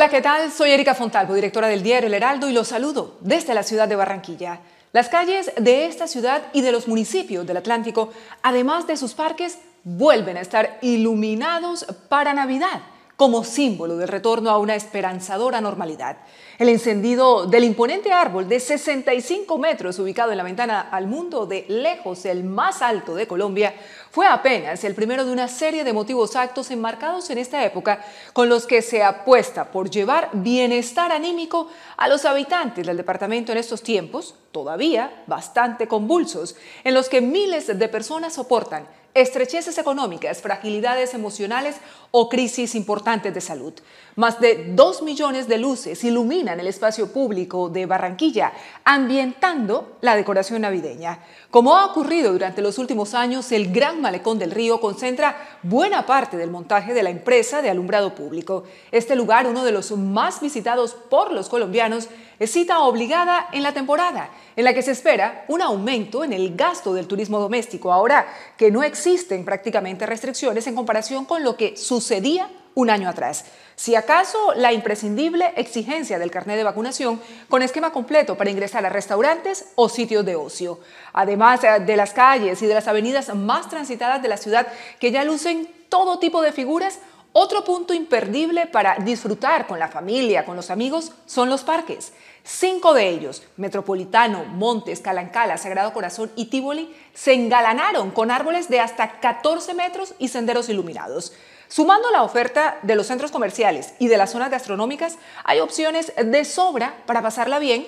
Hola, ¿qué tal? Soy Erika Fontalvo, directora del diario El Heraldo, y los saludo desde la ciudad de Barranquilla. Las calles de esta ciudad y de los municipios del Atlántico, además de sus parques, vuelven a estar iluminados para Navidad como símbolo del retorno a una esperanzadora normalidad. El encendido del imponente árbol de 65 metros ubicado en la ventana al mundo de lejos el más alto de Colombia fue apenas el primero de una serie de motivos actos enmarcados en esta época con los que se apuesta por llevar bienestar anímico a los habitantes del departamento en estos tiempos, todavía bastante convulsos, en los que miles de personas soportan estrecheces económicas, fragilidades emocionales o crisis importantes de salud. Más de 2 millones de luces iluminan el espacio público de Barranquilla, ambientando la decoración navideña. Como ha ocurrido durante los últimos años, el Gran Malecón del Río concentra buena parte del montaje de la empresa de alumbrado público. Este lugar, uno de los más visitados por los colombianos, es cita obligada en la temporada, en la que se espera un aumento en el gasto del turismo doméstico, ahora que no existe existen prácticamente restricciones en comparación con lo que sucedía un año atrás. Si acaso la imprescindible exigencia del carnet de vacunación con esquema completo para ingresar a restaurantes o sitios de ocio. Además eh, de las calles y de las avenidas más transitadas de la ciudad que ya lucen todo tipo de figuras, otro punto imperdible para disfrutar con la familia, con los amigos, son los parques. Cinco de ellos, Metropolitano, Montes, Calancala, Sagrado Corazón y Tívoli, se engalanaron con árboles de hasta 14 metros y senderos iluminados. Sumando la oferta de los centros comerciales y de las zonas gastronómicas, hay opciones de sobra para pasarla bien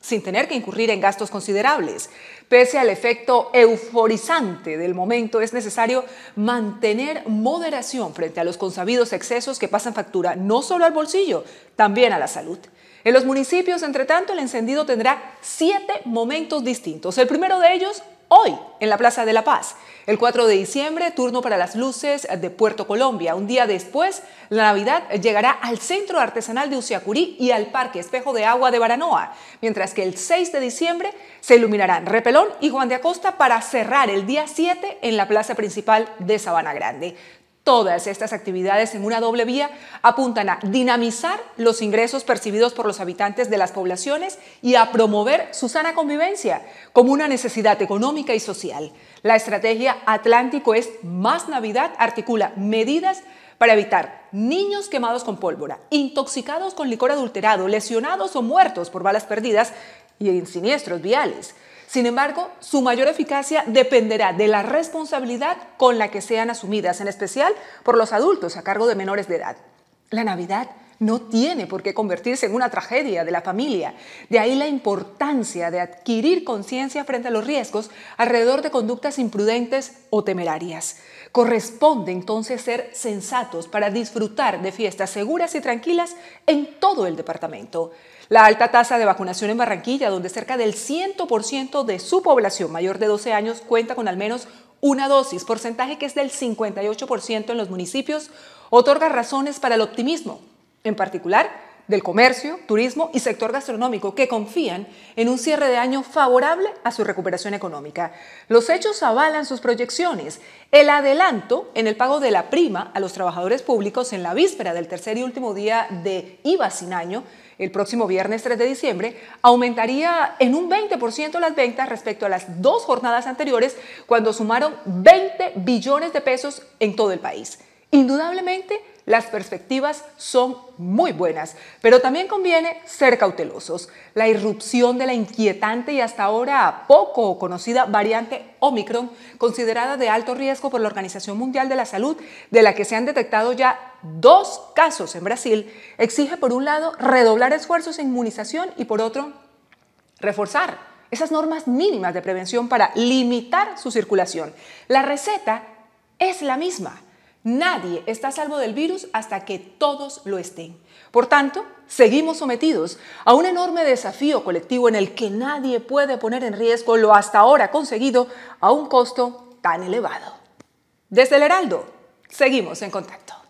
sin tener que incurrir en gastos considerables. Pese al efecto euforizante del momento, es necesario mantener moderación frente a los consabidos excesos que pasan factura no solo al bolsillo, también a la salud. En los municipios, entre tanto, el encendido tendrá siete momentos distintos. El primero de ellos, hoy, en la Plaza de la Paz. El 4 de diciembre, turno para las luces de Puerto Colombia. Un día después, la Navidad llegará al Centro Artesanal de Usiacurí y al Parque Espejo de Agua de Baranoa, mientras que el 6 de diciembre se iluminarán Repelón y Juan de Acosta para cerrar el día 7 en la plaza principal de Sabana Grande. Todas estas actividades en una doble vía apuntan a dinamizar los ingresos percibidos por los habitantes de las poblaciones y a promover su sana convivencia como una necesidad económica y social. La estrategia Atlántico es Más Navidad articula medidas para evitar niños quemados con pólvora, intoxicados con licor adulterado, lesionados o muertos por balas perdidas y en siniestros viales. Sin embargo, su mayor eficacia dependerá de la responsabilidad con la que sean asumidas, en especial por los adultos a cargo de menores de edad. La Navidad no tiene por qué convertirse en una tragedia de la familia. De ahí la importancia de adquirir conciencia frente a los riesgos alrededor de conductas imprudentes o temerarias. Corresponde entonces ser sensatos para disfrutar de fiestas seguras y tranquilas en todo el departamento. La alta tasa de vacunación en Barranquilla, donde cerca del 100% de su población mayor de 12 años cuenta con al menos una dosis, porcentaje que es del 58% en los municipios, otorga razones para el optimismo en particular del comercio, turismo y sector gastronómico, que confían en un cierre de año favorable a su recuperación económica. Los hechos avalan sus proyecciones. El adelanto en el pago de la prima a los trabajadores públicos en la víspera del tercer y último día de IVA sin año, el próximo viernes 3 de diciembre, aumentaría en un 20% las ventas respecto a las dos jornadas anteriores, cuando sumaron 20 billones de pesos en todo el país. Indudablemente, las perspectivas son muy buenas, pero también conviene ser cautelosos. La irrupción de la inquietante y hasta ahora poco conocida variante Omicron, considerada de alto riesgo por la Organización Mundial de la Salud, de la que se han detectado ya dos casos en Brasil, exige por un lado redoblar esfuerzos en inmunización y por otro reforzar esas normas mínimas de prevención para limitar su circulación. La receta es la misma, Nadie está salvo del virus hasta que todos lo estén. Por tanto, seguimos sometidos a un enorme desafío colectivo en el que nadie puede poner en riesgo lo hasta ahora conseguido a un costo tan elevado. Desde el Heraldo, seguimos en contacto.